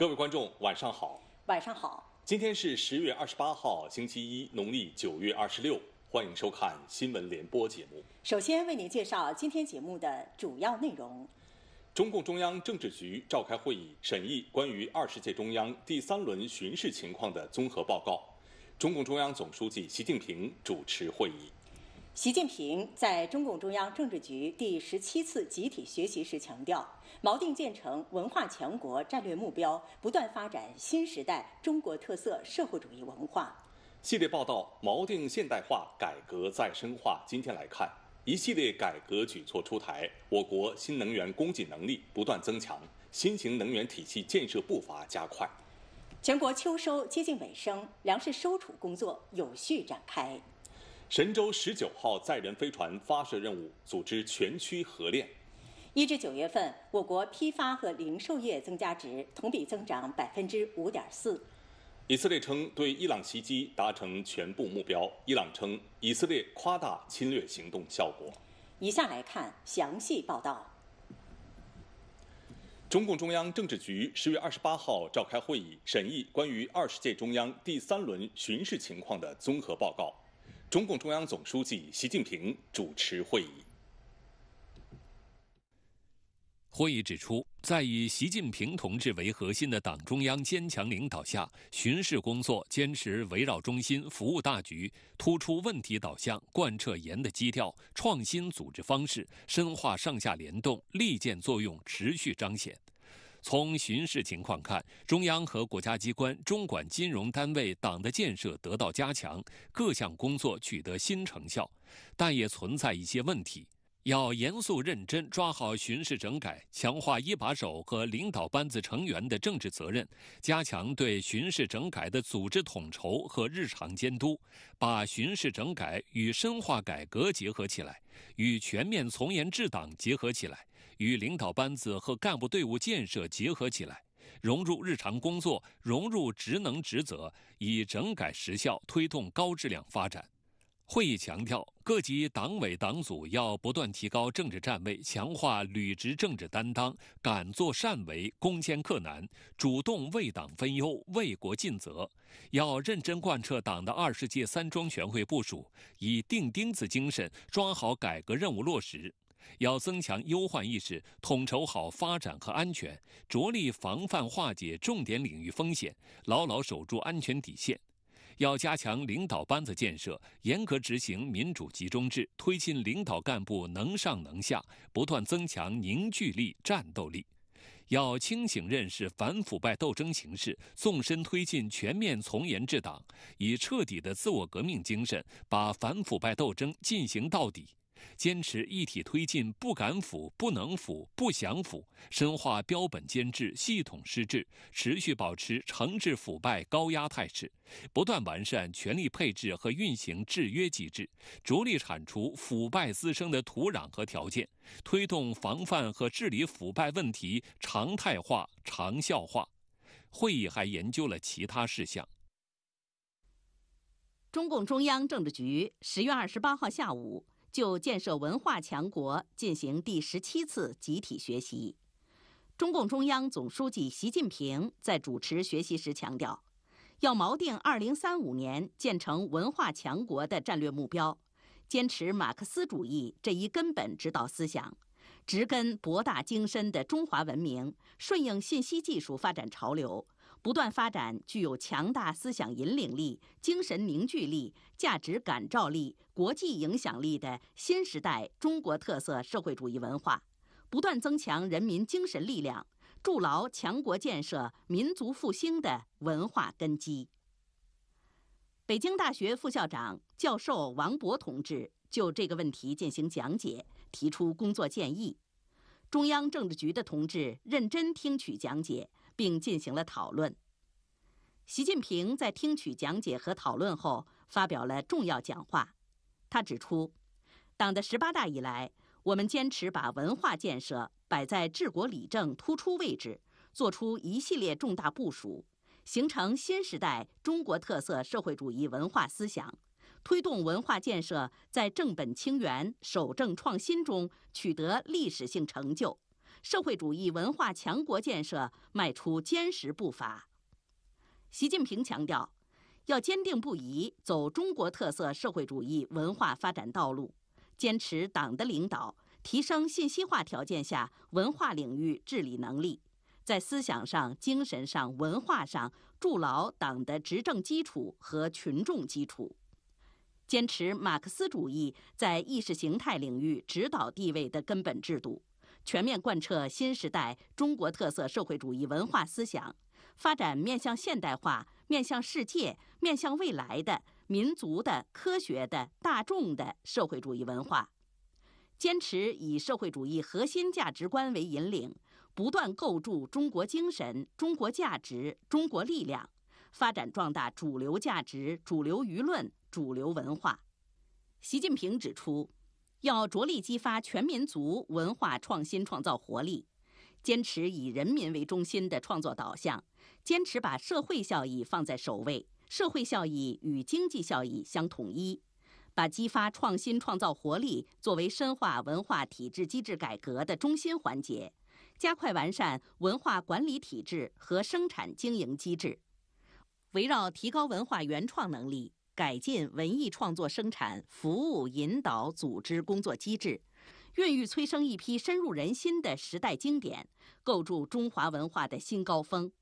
各位观众，晚上好。晚上好。今天是十月二十八号，星期一，农历九月二十六。欢迎收看新闻联播节目。首先为您介绍今天节目的主要内容。中共中央政治局召开会议，审议关于二十届中央第三轮巡视情况的综合报告。中共中央总书记习近平主持会议。习近平在中共中央政治局第十七次集体学习时强调，锚定建成文化强国战略目标，不断发展新时代中国特色社会主义文化。系列报道：锚定现代化，改革再深化。今天来看，一系列改革举措出台，我国新能源供给能力不断增强，新型能源体系建设步伐加快。全国秋收接近尾声，粮食收储工作有序展开。神舟十九号载人飞船发射任务组织全区合练。一至九月份，我国批发和零售业增加值同比增长百分之五点四。以色列称对伊朗袭击达成全部目标，伊朗称以色列夸大侵略行动效果。以下来看详细报道。中共中央政治局十月二十八号召开会议，审议关于二十届中央第三轮巡视情况的综合报告。中共中央总书记习近平主持会议。会议指出，在以习近平同志为核心的党中央坚强领导下，巡视工作坚持围绕中心、服务大局，突出问题导向，贯彻严的基调，创新组织方式，深化上下联动，利剑作用持续彰显。从巡视情况看，中央和国家机关、中管金融单位党的建设得到加强，各项工作取得新成效，但也存在一些问题。要严肃认真抓好巡视整改，强化一把手和领导班子成员的政治责任，加强对巡视整改的组织统筹和日常监督，把巡视整改与深化改革结合起来，与全面从严治党结合起来。与领导班子和干部队伍建设结合起来，融入日常工作，融入职能职责，以整改实效推动高质量发展。会议强调，各级党委党组要不断提高政治站位，强化履职政治担当，敢作善为，攻坚克难，主动为党分忧、为国尽责。要认真贯彻党的二十届三中全会部署，以钉钉子精神抓好改革任务落实。要增强忧患意识，统筹好发展和安全，着力防范化解重点领域风险，牢牢守住安全底线。要加强领导班子建设，严格执行民主集中制，推进领导干部能上能下，不断增强凝聚力战斗力。要清醒认识反腐败斗争形势，纵深推进全面从严治党，以彻底的自我革命精神，把反腐败斗争进行到底。坚持一体推进，不敢腐、不能腐、不想腐，深化标本兼治、系统施治，持续保持惩治腐败高压态势，不断完善权力配置和运行制约机制，着力铲除腐败滋生的土壤和条件，推动防范和治理腐败问题常态化、长效化。会议还研究了其他事项。中共中央政治局十月二十八号下午。就建设文化强国进行第十七次集体学习，中共中央总书记习近平在主持学习时强调，要锚定二零三五年建成文化强国的战略目标，坚持马克思主义这一根本指导思想，植根博大精深的中华文明，顺应信息技术发展潮流。不断发展具有强大思想引领力、精神凝聚力、价值感召力、国际影响力的新时代中国特色社会主义文化，不断增强人民精神力量，筑牢强国建设、民族复兴的文化根基。北京大学副校长、教授王博同志就这个问题进行讲解，提出工作建议。中央政治局的同志认真听取讲解。并进行了讨论。习近平在听取讲解和讨论后，发表了重要讲话。他指出，党的十八大以来，我们坚持把文化建设摆在治国理政突出位置，作出一系列重大部署，形成新时代中国特色社会主义文化思想，推动文化建设在正本清源、守正创新中取得历史性成就。社会主义文化强国建设迈出坚实步伐。习近平强调，要坚定不移走中国特色社会主义文化发展道路，坚持党的领导，提升信息化条件下文化领域治理能力，在思想上、精神上、文化上筑牢党的执政基础和群众基础，坚持马克思主义在意识形态领域指导地位的根本制度。全面贯彻新时代中国特色社会主义文化思想，发展面向现代化、面向世界、面向未来的民族的、科学的、大众的社会主义文化，坚持以社会主义核心价值观为引领，不断构筑中国精神、中国价值、中国力量，发展壮大主流价值、主流舆论、主流文化。习近平指出。要着力激发全民族文化创新创造活力，坚持以人民为中心的创作导向，坚持把社会效益放在首位，社会效益与经济效益相统一，把激发创新创造活力作为深化文化体制机制改革的中心环节，加快完善文化管理体制和生产经营机制，围绕提高文化原创能力。改进文艺创作生产服务引导组织工作机制，孕育催生一批深入人心的时代经典，构筑中华文化的新高峰。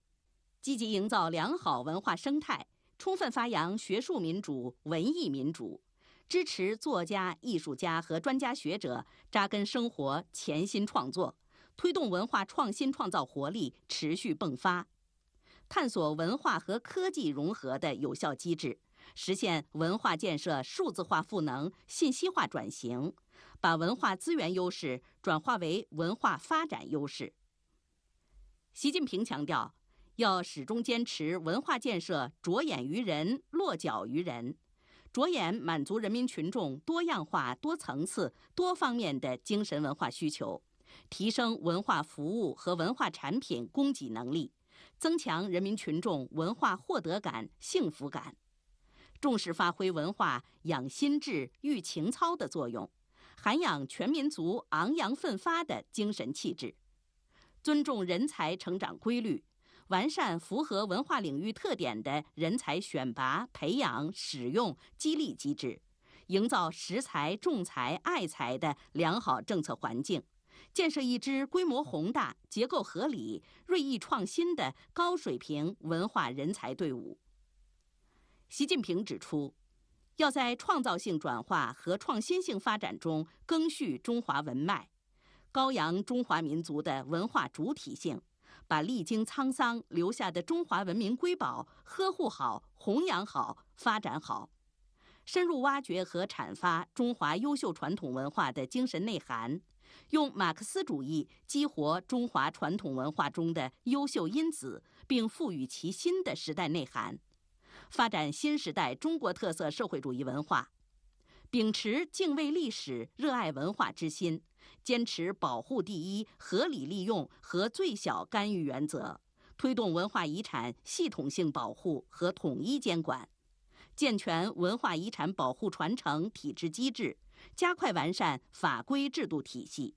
积极营造良好文化生态，充分发扬学术民主、文艺民主，支持作家、艺术家和专家学者扎根生活、潜心创作，推动文化创新创造活力持续迸发。探索文化和科技融合的有效机制。实现文化建设数字化赋能、信息化转型，把文化资源优势转化为文化发展优势。习近平强调，要始终坚持文化建设着眼于人、落脚于人，着眼满足人民群众多样化、多层次、多方面的精神文化需求，提升文化服务和文化产品供给能力，增强人民群众文化获得感、幸福感。重视发挥文化养心智、育情操的作用，涵养全民族昂扬奋发的精神气质；尊重人才成长规律，完善符合文化领域特点的人才选拔、培养、使用、激励机制，营造识才、重才、爱才的良好政策环境，建设一支规模宏大、结构合理、锐意创新的高水平文化人才队伍。习近平指出，要在创造性转化和创新性发展中更续中华文脉，高扬中华民族的文化主体性，把历经沧桑留下的中华文明瑰宝呵护好、弘扬好、发展好，深入挖掘和阐发中华优秀传统文化的精神内涵，用马克思主义激活中华传统文化中的优秀因子，并赋予其新的时代内涵。发展新时代中国特色社会主义文化，秉持敬畏历史、热爱文化之心，坚持保护第一、合理利用和最小干预原则，推动文化遗产系统性保护和统一监管，健全文化遗产保护传承体制机制，加快完善法规制度体系。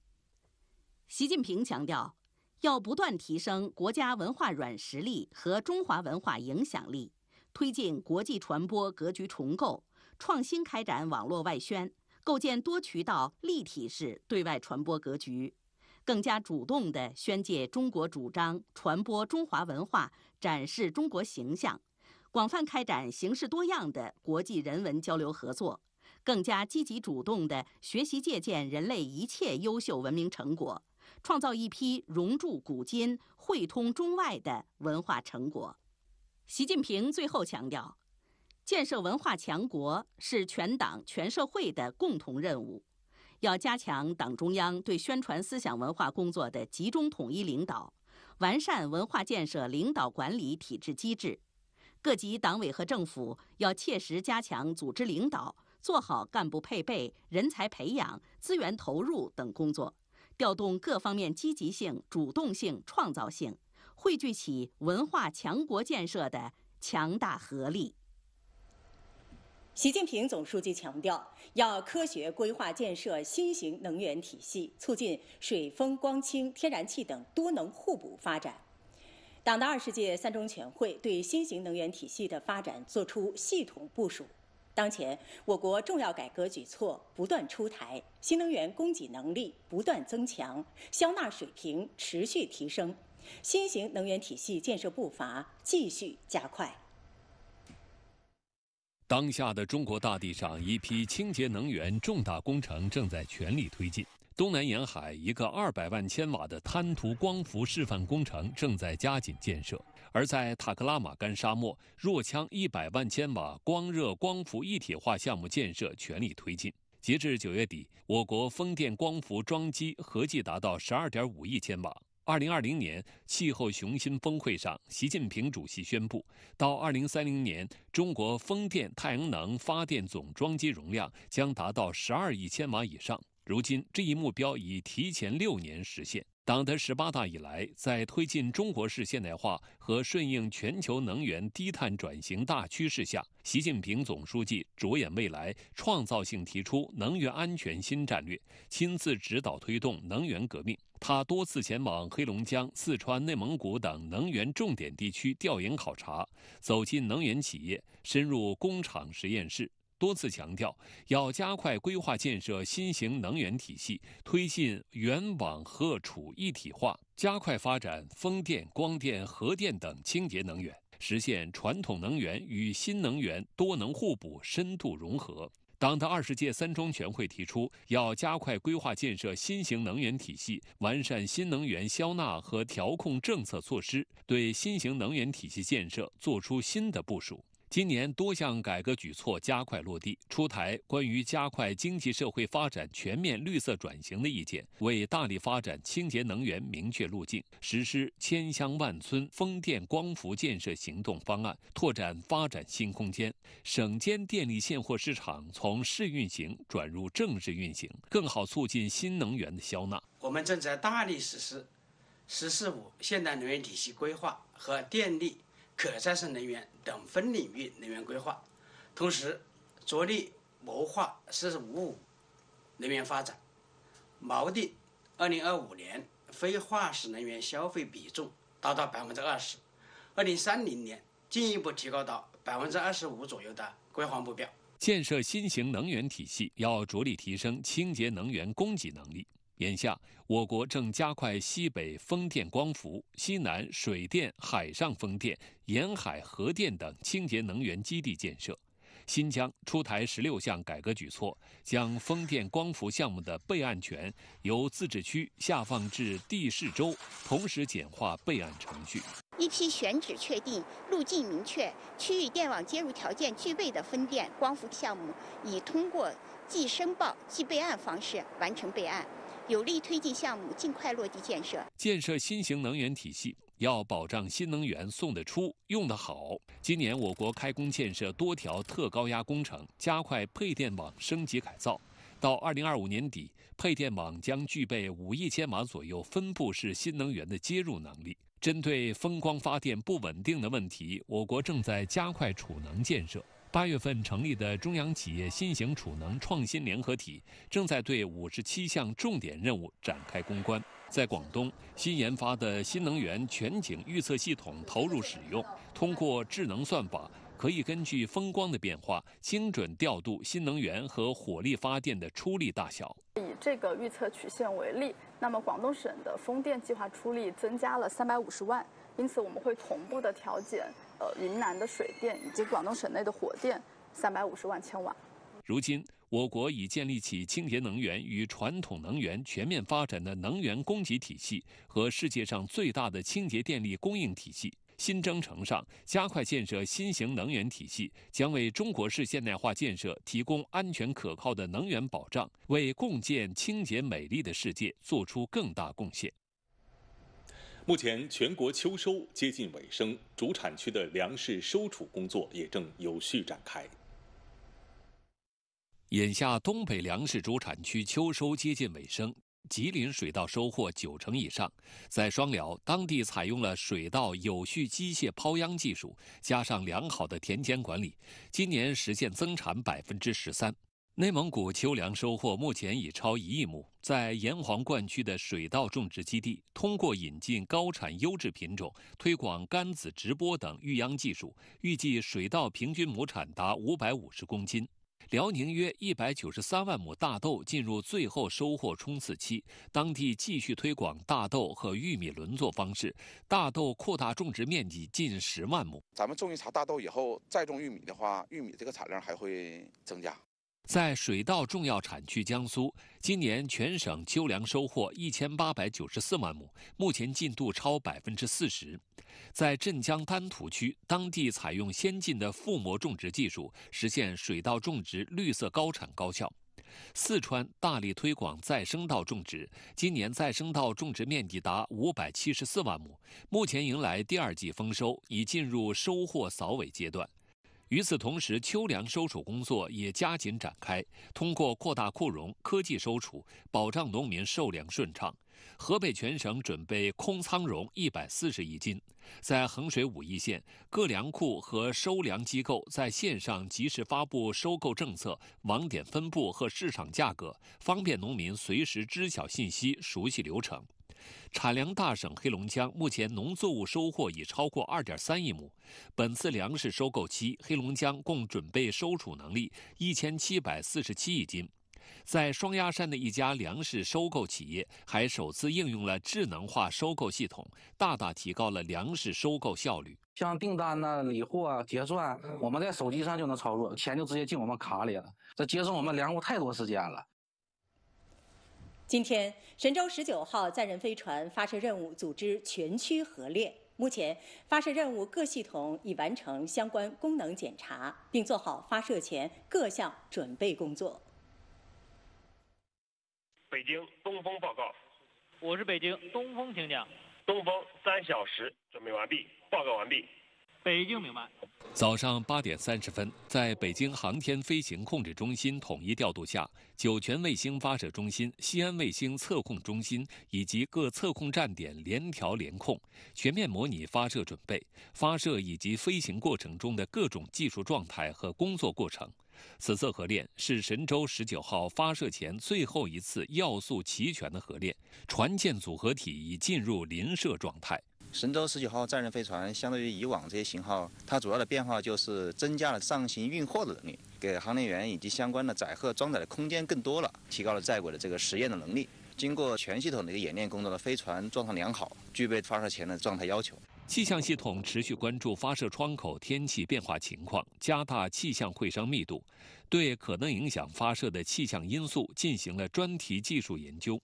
习近平强调，要不断提升国家文化软实力和中华文化影响力。推进国际传播格局重构，创新开展网络外宣，构建多渠道立体式对外传播格局，更加主动地宣介中国主张、传播中华文化、展示中国形象，广泛开展形式多样的国际人文交流合作，更加积极主动地学习借鉴人类一切优秀文明成果，创造一批融铸古今、汇通中外的文化成果。习近平最后强调，建设文化强国是全党全社会的共同任务，要加强党中央对宣传思想文化工作的集中统一领导，完善文化建设领导管理体制机制，各级党委和政府要切实加强组织领导，做好干部配备、人才培养、资源投入等工作，调动各方面积极性、主动性、创造性。汇聚起文化强国建设的强大合力。习近平总书记强调，要科学规划建设新型能源体系，促进水风光氢天然气等多能互补发展。党的二十届三中全会对新型能源体系的发展作出系统部署。当前，我国重要改革举措不断出台，新能源供给能力不断增强，消纳水平持续提升。新型能源体系建设步伐继续加快。当下的中国大地上，一批清洁能源重大工程正在全力推进。东南沿海，一个二百万千瓦的滩涂光伏示范工程正在加紧建设；而在塔克拉玛干沙漠，若羌一百万千瓦光热光伏一体化项目建设全力推进。截至九月底，我国风电、光伏装机合计达到十二点五亿千瓦。二零二零年气候雄心峰会上，习近平主席宣布，到二零三零年，中国风电、太阳能发电总装机容量将达到十二亿千瓦以上。如今，这一目标已提前六年实现。党的十八大以来，在推进中国式现代化和顺应全球能源低碳转型大趋势下，习近平总书记着眼未来，创造性提出能源安全新战略，亲自指导推动能源革命。他多次前往黑龙江、四川、内蒙古等能源重点地区调研考察，走进能源企业，深入工厂、实验室。多次强调，要加快规划建设新型能源体系，推进源网荷储一体化，加快发展风电、光电、核电等清洁能源，实现传统能源与新能源多能互补、深度融合。党的二十届三中全会提出，要加快规划建设新型能源体系，完善新能源消纳和调控政策措施，对新型能源体系建设作出新的部署。今年多项改革举措加快落地，出台关于加快经济社会发展全面绿色转型的意见，为大力发展清洁能源明确路径；实施千乡万村风电光伏建设行动方案，拓展发展新空间。省间电力现货市场从试运行转入正式运行，更好促进新能源的消纳。我们正在大力实施“十四五”现代能源体系规划和电力。可再生能源等分领域能源规划，同时着力谋划“十五五”能源发展，锚定二零二五年非化石能源消费比重达到百分之二十，二零三零年进一步提高到百分之二十五左右的规划目标。建设新型能源体系，要着力提升清洁能源供给能力。眼下，我国正加快西北风电、光伏，西南水电、海上风电，沿海核电等清洁能源基地建设。新疆出台十六项改革举措，将风电、光伏项目的备案权由自治区下放至地市州，同时简化备案程序。一批选址确定、路径明确、区域电网接入条件具备的风电、光伏项目，已通过“即申报、即备案”方式完成备案。有力推进项目尽快落地建设，建设新型能源体系要保障新能源送得出、用得好。今年我国开工建设多条特高压工程，加快配电网升级改造，到二零二五年底，配电网将具备五亿千瓦左右分布式新能源的接入能力。针对风光发电不稳定的问题，我国正在加快储能建设。八月份成立的中央企业新型储能创新联合体，正在对五十七项重点任务展开攻关。在广东，新研发的新能源全景预测系统投入使用，通过智能算法，可以根据风光的变化，精准调度新能源和火力发电的出力大小。以这个预测曲线为例，那么广东省的风电计划出力增加了三百五十万，因此我们会同步的调减。呃，云南的水电以及广东省内的火电三百五十万千瓦。如今，我国已建立起清洁能源与传统能源全面发展的能源供给体系和世界上最大的清洁电力供应体系。新征程上，加快建设新型能源体系，将为中国式现代化建设提供安全可靠的能源保障，为共建清洁美丽的世界做出更大贡献。目前，全国秋收接近尾声，主产区的粮食收储工作也正有序展开。眼下，东北粮食主产区秋收接近尾声，吉林水稻收获九成以上。在双辽，当地采用了水稻有序机械抛秧技术，加上良好的田间管理，今年实现增产百分之十三。内蒙古秋粮收获目前已超一亿亩，在炎黄灌区的水稻种植基地，通过引进高产优质品种、推广杆子直播等育秧技术，预计水稻平均亩产达五百五十公斤。辽宁约一百九十三万亩大豆进入最后收获冲刺期，当地继续推广大豆和玉米轮作方式，大豆扩大种植面积近十万亩。咱们种一茬大豆以后再种玉米的话，玉米这个产量还会增加。在水稻重要产区江苏，今年全省秋粮收获一千八百九十四万亩，目前进度超百分之四十。在镇江丹徒区，当地采用先进的覆膜种植技术，实现水稻种植绿色高产高效。四川大力推广再生稻种植，今年再生稻种植面积达五百七十四万亩，目前迎来第二季丰收，已进入收获扫尾阶段。与此同时，秋粮收储工作也加紧展开，通过扩大库容、科技收储，保障农民售粮顺畅。河北全省准备空仓容一百四十亿斤，在衡水武邑县各粮库和收粮机构在线上及时发布收购政策、网点分布和市场价格，方便农民随时知晓信息、熟悉流程。产粮大省黑龙江，目前农作物收获已超过二点三亿亩。本次粮食收购期，黑龙江共准备收储能力一千七百四十七亿斤。在双鸭山的一家粮食收购企业，还首次应用了智能化收购系统，大大提高了粮食收购效率。像订单呢、理货、结算，我们在手机上就能操作，钱就直接进我们卡里了，这节省我们粮户太多时间了。今天，神舟十九号载人飞船发射任务组织全区合练。目前，发射任务各系统已完成相关功能检查，并做好发射前各项准备工作。北京东风报告，我是北京东风，请讲。东风三小时准备完毕，报告完毕。北京明白。早上八点三十分，在北京航天飞行控制中心统一调度下，酒泉卫星发射中心、西安卫星测控中心以及各测控站点联调联控，全面模拟发射准备、发射以及飞行过程中的各种技术状态和工作过程。此次合练是神舟十九号发射前最后一次要素齐全的合练，船舰组合体已进入临射状态。神舟十九号载人飞船相对于以往这些型号，它主要的变化就是增加了上行运货的能力，给航天员以及相关的载荷装载的空间更多了，提高了在轨的这个实验的能力。经过全系统的一个演练工作的飞船状态良好，具备发射前的状态要求。气象系统持续关注发射窗口天气变化情况，加大气象会商密度。对可能影响发射的气象因素进行了专题技术研究，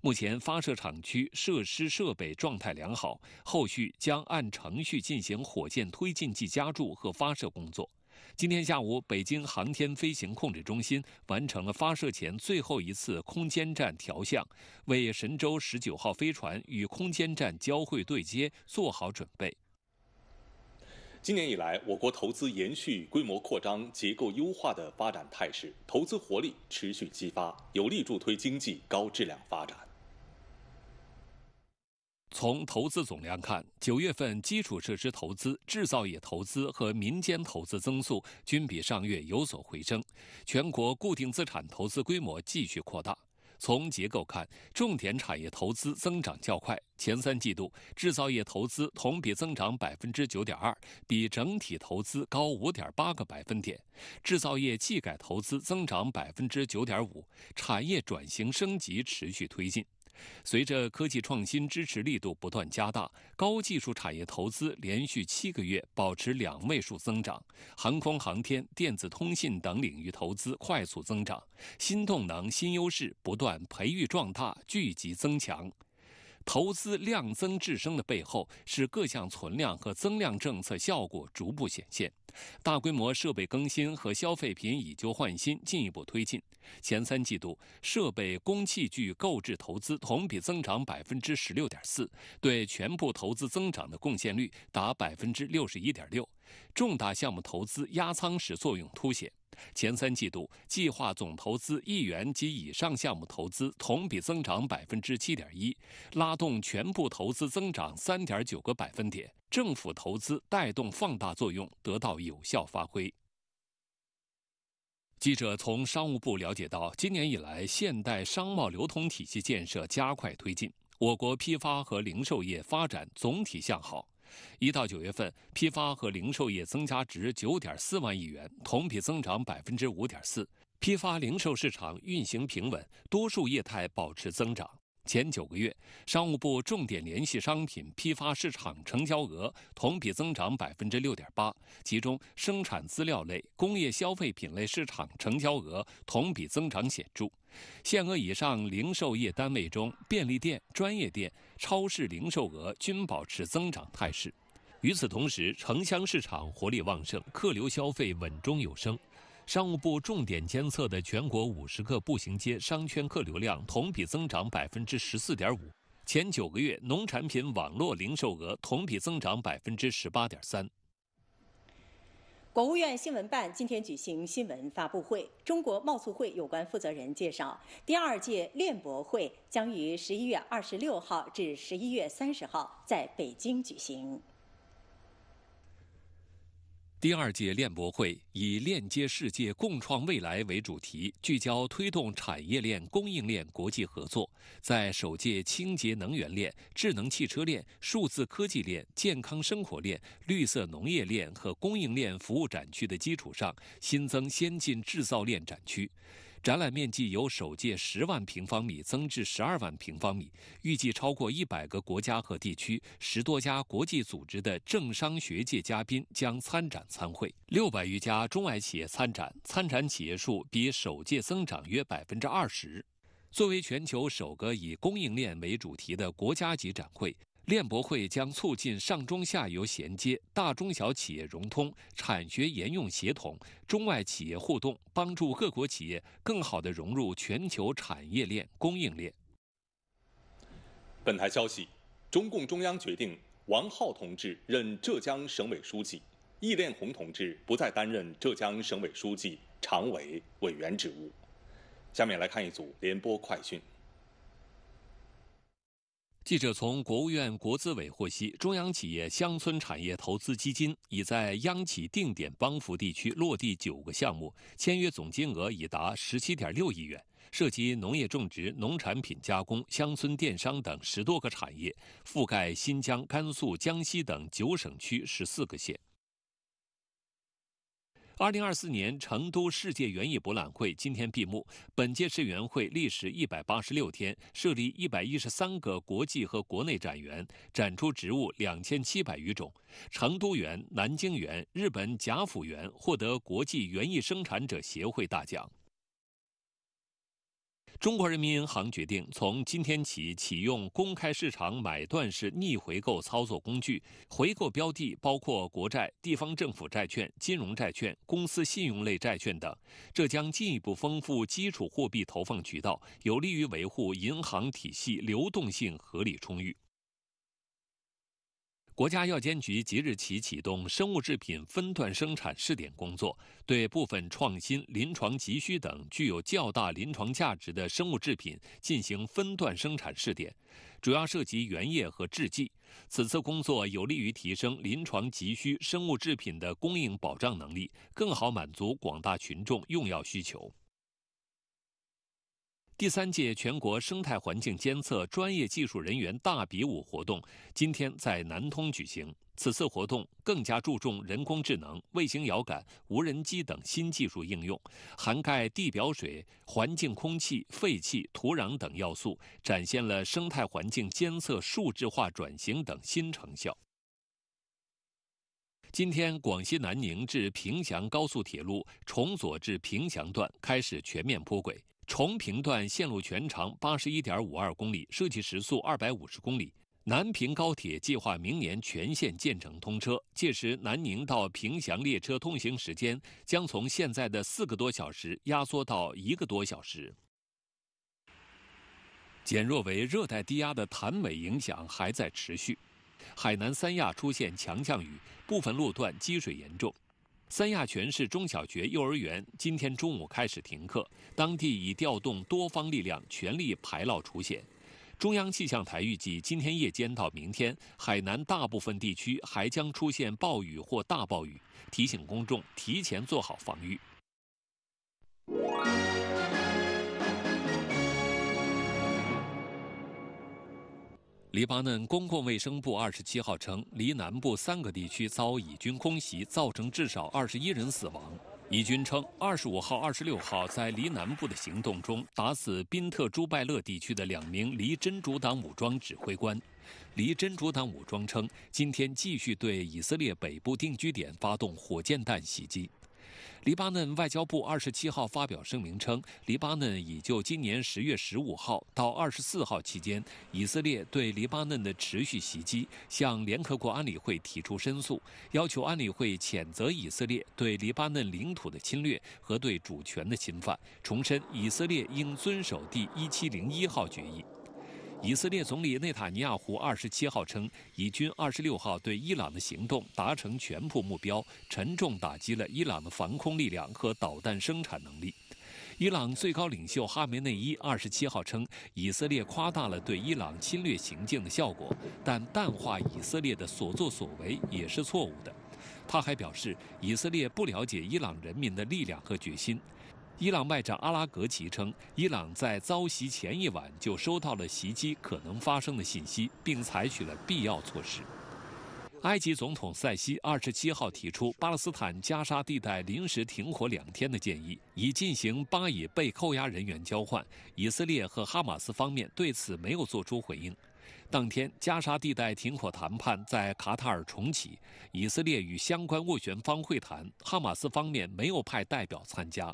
目前发射场区设施设备状态良好，后续将按程序进行火箭推进剂加注和发射工作。今天下午，北京航天飞行控制中心完成了发射前最后一次空间站调向，为神舟十九号飞船与空间站交会对接做好准备。今年以来，我国投资延续规模扩张、结构优化的发展态势，投资活力持续激发，有力助推经济高质量发展。从投资总量看，九月份基础设施投资、制造业投资和民间投资增速均比上月有所回升，全国固定资产投资规模继续扩大。从结构看，重点产业投资增长较快。前三季度，制造业投资同比增长百分之九点二，比整体投资高五点八个百分点。制造业技改投资增长百分之九点五，产业转型升级持续推进。随着科技创新支持力度不断加大，高技术产业投资连续七个月保持两位数增长，航空航天、电子通信等领域投资快速增长，新动能、新优势不断培育壮大、聚集增强。投资量增质升的背后，是各项存量和增量政策效果逐步显现，大规模设备更新和消费品以旧换新进一步推进。前三季度，设备工器具购置投资同比增长百分之十六点四，对全部投资增长的贡献率达百分之六十一点六，重大项目投资压舱石作用凸显。前三季度计划总投资亿元及以上项目投资同比增长百分之七点一，拉动全部投资增长三点九个百分点，政府投资带动放大作用得到有效发挥。记者从商务部了解到，今年以来现代商贸流通体系建设加快推进，我国批发和零售业发展总体向好。一到九月份，批发和零售业增加值九点四万亿元，同比增长百分之五点四。批发零售市场运行平稳，多数业态保持增长。前九个月，商务部重点联系商品批发市场成交额同比增长百分之六点八，其中生产资料类、工业消费品类市场成交额同比增长显著。限额以上零售业单位中，便利店、专业店、超市零售额均保持增长态势。与此同时，城乡市场活力旺盛，客流消费稳中有升。商务部重点监测的全国五十个步行街商圈客流量同比增长百分之十四点五。前九个月，农产品网络零售额同比增长百分之十八点三。国务院新闻办今天举行新闻发布会，中国贸促会有关负责人介绍，第二届链博会将于十一月二十六号至十一月三十号在北京举行。第二届链博会以“链接世界，共创未来”为主题，聚焦推动产业链、供应链国际合作。在首届清洁能源链、智能汽车链、数字科技链、健康生活链、绿色农业链和供应链服务展区的基础上，新增先进制造链展区。展览面积由首届十万平方米增至十二万平方米，预计超过一百个国家和地区、十多家国际组织的政商学界嘉宾将参展参会，六百余家中外企业参展，参展企业数比首届增长约百分之二十。作为全球首个以供应链为主题的国家级展会。链博会将促进上中下游衔接、大中小企业融通、产学研用协同、中外企业互动，帮助各国企业更好的融入全球产业链供应链。本台消息：中共中央决定，王浩同志任浙江省委书记，易炼红同志不再担任浙江省委书记、常委、委员职务。下面来看一组联播快讯。记者从国务院国资委获悉，中央企业乡村产业投资基金已在央企定点帮扶地区落地九个项目，签约总金额已达十七点六亿元，涉及农业种植、农产品加工、乡村电商等十多个产业，覆盖新疆、甘肃、江西等九省区十四个县。二零二四年成都世界园艺博览会今天闭幕。本届世园会历时一百八十六天，设立一百一十三个国际和国内展园，展出植物两千七百余种。成都园、南京园、日本贾府园获得国际园艺生产者协会大奖。中国人民银行决定，从今天起启用公开市场买断式逆回购操作工具，回购标的包括国债、地方政府债券、金融债券、公司信用类债券等。这将进一步丰富基础货币投放渠道，有利于维护银行体系流动性合理充裕。国家药监局即日起启动生物制品分段生产试点工作，对部分创新、临床急需等具有较大临床价值的生物制品进行分段生产试点，主要涉及原液和制剂。此次工作有利于提升临床急需生物制品的供应保障能力，更好满足广大群众用药需求。第三届全国生态环境监测专业技术人员大比武活动今天在南通举行。此次活动更加注重人工智能、卫星遥感、无人机等新技术应用，涵盖地表水、环境空气、废气、土壤等要素，展现了生态环境监测数字化转型等新成效。今天，广西南宁至凭祥高速铁路崇左至凭祥段开始全面铺轨。崇平段线路全长八十一点五二公里，设计时速二百五十公里。南平高铁计划明年全线建成通车，届时南宁到平祥列车通行时间将从现在的四个多小时压缩到一个多小时。减弱为热带低压的潭美影响还在持续，海南三亚出现强降雨，部分路段积水严重。三亚全市中小学、幼儿园今天中午开始停课，当地已调动多方力量全力排涝除险。中央气象台预计，今天夜间到明天，海南大部分地区还将出现暴雨或大暴雨，提醒公众提前做好防御。黎巴嫩公共卫生部二十七号称，黎南部三个地区遭以军空袭，造成至少二十一人死亡。以军称，二十五号、二十六号在黎南部的行动中打死宾特朱拜勒地区的两名黎真主党武装指挥官。黎真主党武装称，今天继续对以色列北部定居点发动火箭弹袭击。黎巴嫩外交部二十七号发表声明称，黎巴嫩已就今年十月十五号到二十四号期间以色列对黎巴嫩的持续袭击，向联合国安理会提出申诉，要求安理会谴责以色列对黎巴嫩领土的侵略和对主权的侵犯，重申以色列应遵守第一七零一号决议。以色列总理内塔尼亚胡二十七号称，以军二十六号对伊朗的行动达成全部目标，沉重打击了伊朗的防空力量和导弹生产能力。伊朗最高领袖哈梅内伊二十七号称，以色列夸大了对伊朗侵略行径的效果，但淡化以色列的所作所为也是错误的。他还表示，以色列不了解伊朗人民的力量和决心。伊朗外长阿拉格奇称，伊朗在遭袭前一晚就收到了袭击可能发生的信息，并采取了必要措施。埃及总统塞西二十七号提出巴勒斯坦加沙地带临时停火两天的建议，以进行巴以被扣押人员交换。以色列和哈马斯方面对此没有做出回应。当天，加沙地带停火谈判在卡塔尔重启，以色列与相关斡旋方会谈，哈马斯方面没有派代表参加。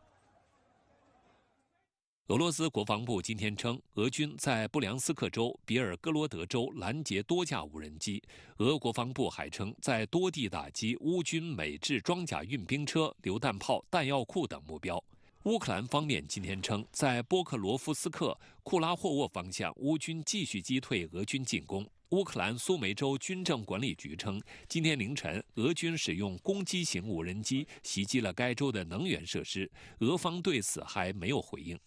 俄罗斯国防部今天称，俄军在布良斯克州、比尔哥罗德州拦截多架无人机。俄国防部还称，在多地打击乌军美制装甲运兵车、榴弹炮、弹药库等目标。乌克兰方面今天称，在波克罗夫斯克、库拉霍沃方向，乌军继续击退俄军进攻。乌克兰苏梅州军政管理局称，今天凌晨，俄军使用攻击型无人机袭击了该州的能源设施。俄方对此还没有回应。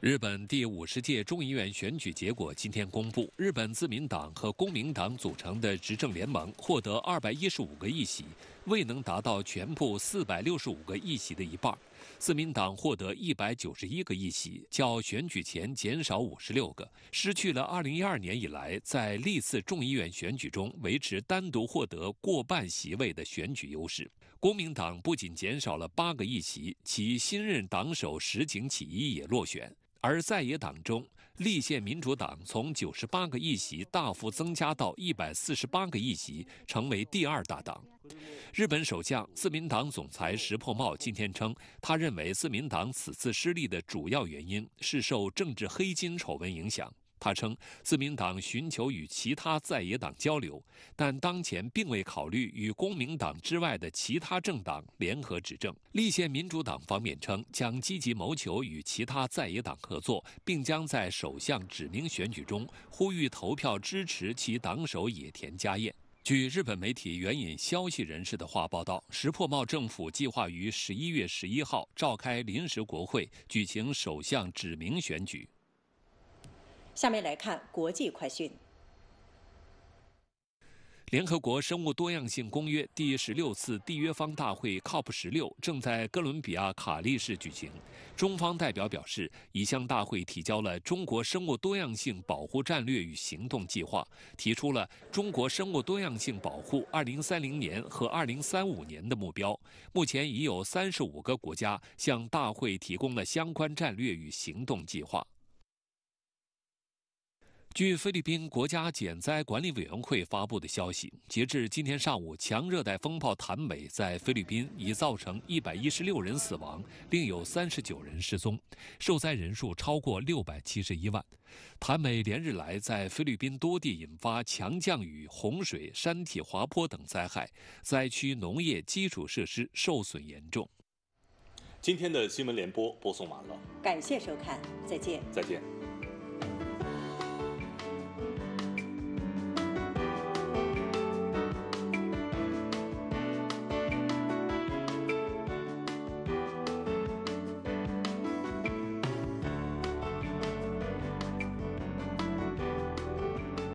日本第五十届众议院选举结果今天公布。日本自民党和公明党组成的执政联盟获得二百一十五个议席，未能达到全部四百六十五个议席的一半。自民党获得一百九十一个议席，较选举前减少五十六个，失去了二零一二年以来在历次众议院选举中维持单独获得过半席位的选举优势。公民党不仅减少了八个议席，其新任党首石井启一也落选。而在野党中，立宪民主党从九十八个议席大幅增加到一百四十八个议席，成为第二大党。日本首相自民党总裁石破茂今天称，他认为自民党此次失利的主要原因是受政治黑金丑闻影响。他称，自民党寻求与其他在野党交流，但当前并未考虑与公民党之外的其他政党联合执政。立宪民主党方面称，将积极谋求与其他在野党合作，并将在首相指名选举中呼吁投票支持其党首野田佳彦。据日本媒体援引消息人士的话报道，石破茂政府计划于十一月十一号召开临时国会，举行首相指名选举。下面来看国际快讯。联合国生物多样性公约第十六次缔约方大会 （COP16） 正在哥伦比亚卡利市举行。中方代表表示，已向大会提交了《中国生物多样性保护战略与行动计划》，提出了中国生物多样性保护2030年和2035年的目标。目前已有三十五个国家向大会提供了相关战略与行动计划。据菲律宾国家减灾管理委员会发布的消息，截至今天上午，强热带风暴潭美在菲律宾已造成一百一十六人死亡，另有三十九人失踪，受灾人数超过六百七十一万。潭美连日来在菲律宾多地引发强降雨、洪水、山体滑坡等灾害，灾区农业基础设施受损严重。今天的新闻联播播送完了，感谢收看，再见。再见。